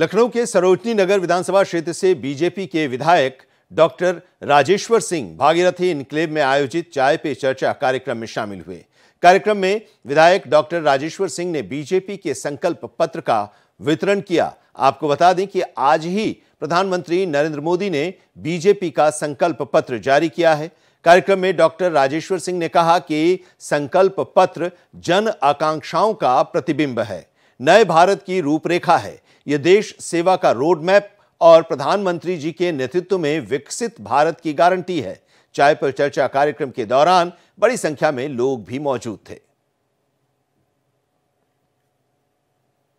लखनऊ के सरोजनी नगर विधानसभा क्षेत्र से बीजेपी के विधायक डॉक्टर राजेश्वर सिंह भागीरथी इनक्लेव में आयोजित चाय पे चर्चा कार्यक्रम में शामिल हुए कार्यक्रम में विधायक डॉक्टर राजेश्वर सिंह ने बीजेपी के संकल्प पत्र का वितरण किया आपको बता दें कि आज ही प्रधानमंत्री नरेंद्र मोदी ने बीजेपी का संकल्प पत्र जारी किया है कार्यक्रम में डॉक्टर राजेश्वर सिंह ने कहा कि संकल्प पत्र जन आकांक्षाओं का प्रतिबिंब है नए भारत की रूपरेखा है ये देश सेवा का रोड मैप और प्रधानमंत्री जी के नेतृत्व में विकसित भारत की गारंटी है चाय पर चर्चा कार्यक्रम के दौरान बड़ी संख्या में लोग भी मौजूद थे